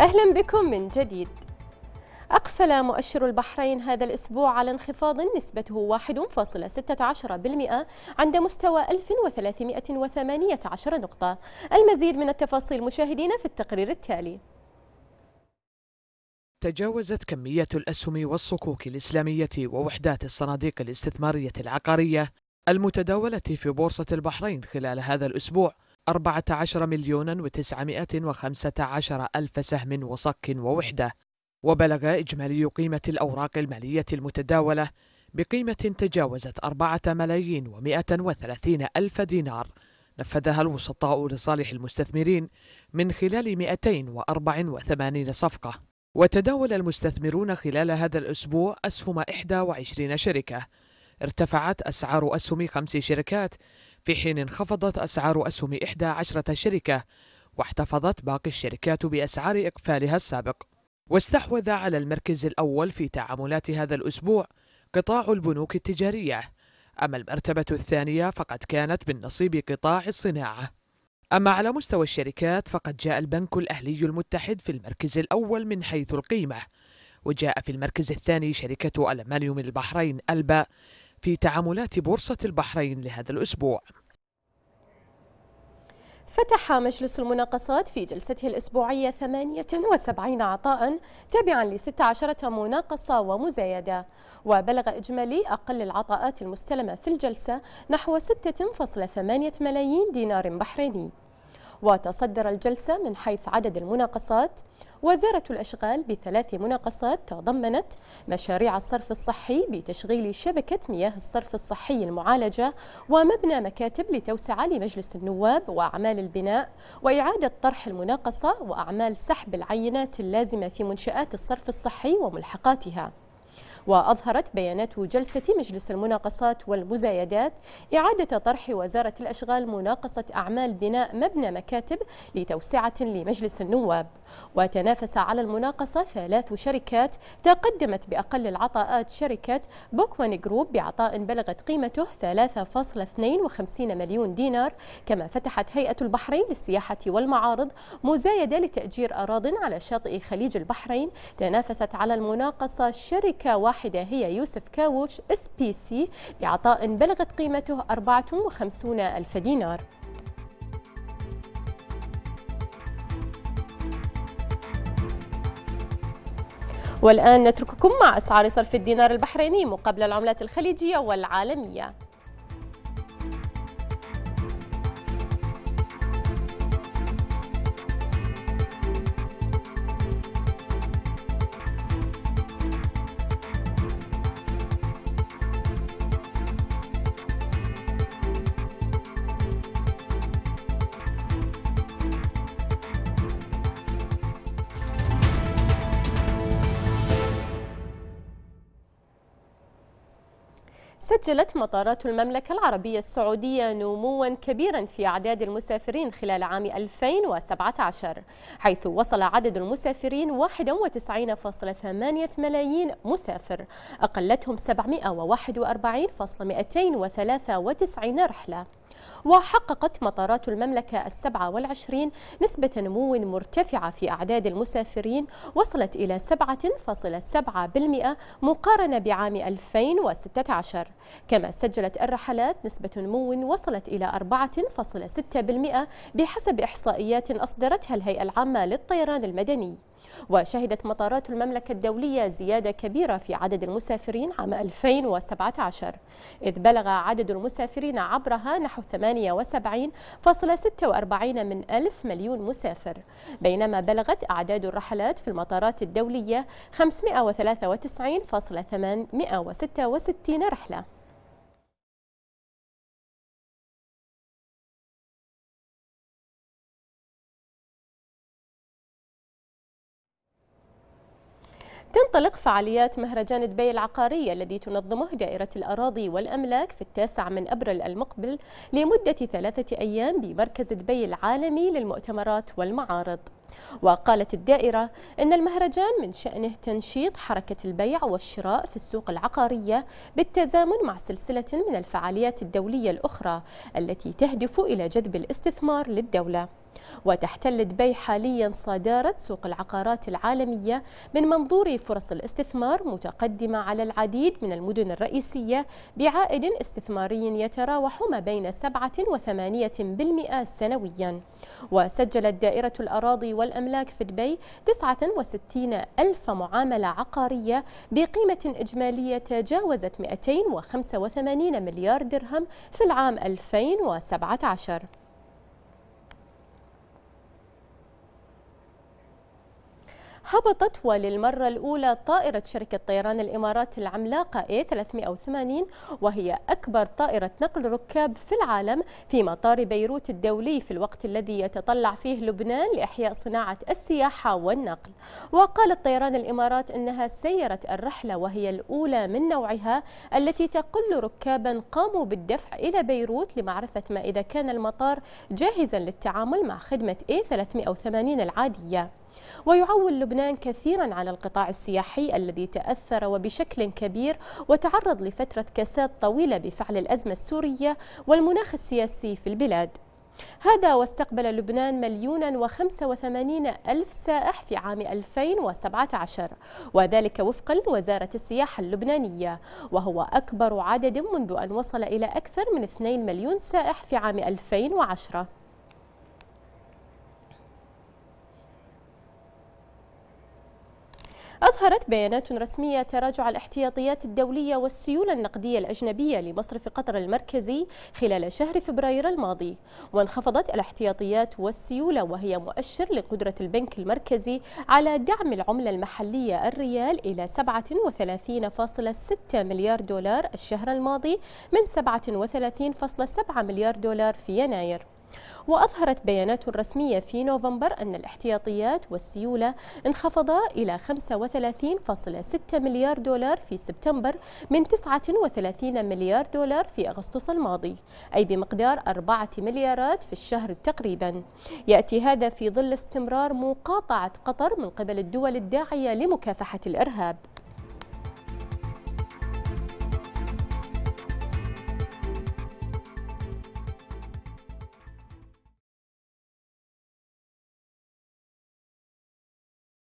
أهلا بكم من جديد أقفل مؤشر البحرين هذا الأسبوع على انخفاض نسبته 1.16% عند مستوى 1318 نقطة المزيد من التفاصيل مشاهدينا في التقرير التالي تجاوزت كمية الأسهم والصكوك الإسلامية ووحدات الصناديق الاستثمارية العقارية المتداولة في بورصة البحرين خلال هذا الأسبوع 14 مليون و915 ألف سهم وصك ووحدة وبلغ إجمالي قيمة الأوراق المالية المتداولة بقيمة تجاوزت 4 ملايين و130 ألف دينار نفذها الوسطاء لصالح المستثمرين من خلال 284 صفقة وتداول المستثمرون خلال هذا الأسبوع أسهم 21 شركة ارتفعت أسعار أسهم خمس شركات في حين انخفضت أسعار أسهم إحدى عشرة شركة واحتفظت باقي الشركات بأسعار إقفالها السابق واستحوذ على المركز الأول في تعاملات هذا الأسبوع قطاع البنوك التجارية أما المرتبة الثانية فقد كانت بالنصيب قطاع الصناعة أما على مستوى الشركات فقد جاء البنك الأهلي المتحد في المركز الأول من حيث القيمة وجاء في المركز الثاني شركة ألمانيوم البحرين ألبا في تعاملات بورصة البحرين لهذا الأسبوع فتح مجلس المناقصات في جلسته الأسبوعية 78 عطاء تابعا ل 16 مناقصة ومزايدة وبلغ إجمالي أقل العطاءات المستلمة في الجلسة نحو 6.8 ملايين دينار بحريني وتصدر الجلسة من حيث عدد المناقصات وزارة الأشغال بثلاث مناقصات تضمنت مشاريع الصرف الصحي بتشغيل شبكة مياه الصرف الصحي المعالجة ومبنى مكاتب لتوسعة لمجلس النواب وأعمال البناء وإعادة طرح المناقصة وأعمال سحب العينات اللازمة في منشآت الصرف الصحي وملحقاتها وأظهرت بيانات جلسة مجلس المناقصات والمزايدات إعادة طرح وزارة الأشغال مناقصة أعمال بناء مبنى مكاتب لتوسعة لمجلس النواب وتنافس على المناقصة ثلاث شركات تقدمت بأقل العطاءات شركة بوكوان جروب بعطاء بلغت قيمته 3.52 مليون دينار كما فتحت هيئة البحرين للسياحة والمعارض مزايدة لتأجير أراض على شاطئ خليج البحرين تنافست على المناقصة شركة واحدة واحدة هي يوسف كاوش اس بي سي بعطاء بلغت قيمته 54 ألف دينار والآن نترككم مع أسعار صرف الدينار البحريني مقابل العملات الخليجية والعالمية سجلت مطارات المملكة العربية السعودية نموا كبيرا في أعداد المسافرين خلال عام 2017 حيث وصل عدد المسافرين 91.8 ملايين مسافر أقلتهم 741.293 رحلة وحققت مطارات المملكة السبعة والعشرين نسبة نمو مرتفعة في أعداد المسافرين وصلت إلى 7.7% مقارنة بعام 2016 كما سجلت الرحلات نسبة نمو وصلت إلى 4.6% بحسب إحصائيات أصدرتها الهيئة العامة للطيران المدني وشهدت مطارات المملكة الدولية زيادة كبيرة في عدد المسافرين عام 2017 إذ بلغ عدد المسافرين عبرها نحو 78.46 من ألف مليون مسافر بينما بلغت أعداد الرحلات في المطارات الدولية 593.866 رحلة تنطلق فعاليات مهرجان دبي العقارية الذي تنظمه دائرة الأراضي والأملاك في التاسع من أبريل المقبل لمدة ثلاثة أيام بمركز دبي العالمي للمؤتمرات والمعارض وقالت الدائرة أن المهرجان من شأنه تنشيط حركة البيع والشراء في السوق العقارية بالتزامن مع سلسلة من الفعاليات الدولية الأخرى التي تهدف إلى جذب الاستثمار للدولة وتحتل دبي حاليا صدارة سوق العقارات العالمية من منظور فرص الاستثمار متقدمة على العديد من المدن الرئيسية بعائد استثماري يتراوح ما بين 7 و8% سنويا وسجلت دائرة الأراضي والأملاك في دبي 69 ألف معاملة عقارية بقيمة إجمالية تجاوزت 285 مليار درهم في العام 2017 هبطت وللمرة الأولى طائرة شركة طيران الإمارات العملاقة A380 وهي أكبر طائرة نقل ركاب في العالم في مطار بيروت الدولي في الوقت الذي يتطلع فيه لبنان لإحياء صناعة السياحة والنقل وقال طيران الإمارات أنها سيرت الرحلة وهي الأولى من نوعها التي تقل ركابا قاموا بالدفع إلى بيروت لمعرفة ما إذا كان المطار جاهزا للتعامل مع خدمة A380 العادية ويعول لبنان كثيرا على القطاع السياحي الذي تأثر وبشكل كبير وتعرض لفترة كساد طويلة بفعل الأزمة السورية والمناخ السياسي في البلاد هذا واستقبل لبنان مليونا وخمسة وثمانين ألف سائح في عام 2017 وذلك وفقا لوزارة السياحة اللبنانية وهو أكبر عدد منذ أن وصل إلى أكثر من 2 مليون سائح في عام 2010 أظهرت بيانات رسمية تراجع الاحتياطيات الدولية والسيولة النقدية الأجنبية لمصرف قطر المركزي خلال شهر فبراير الماضي وانخفضت الاحتياطيات والسيولة وهي مؤشر لقدرة البنك المركزي على دعم العملة المحلية الريال إلى 37.6 مليار دولار الشهر الماضي من 37.7 مليار دولار في يناير وأظهرت بيانات رسمية في نوفمبر أن الاحتياطيات والسيولة انخفضا إلى 35.6 مليار دولار في سبتمبر من 39 مليار دولار في أغسطس الماضي أي بمقدار 4 مليارات في الشهر تقريبا يأتي هذا في ظل استمرار مقاطعة قطر من قبل الدول الداعية لمكافحة الإرهاب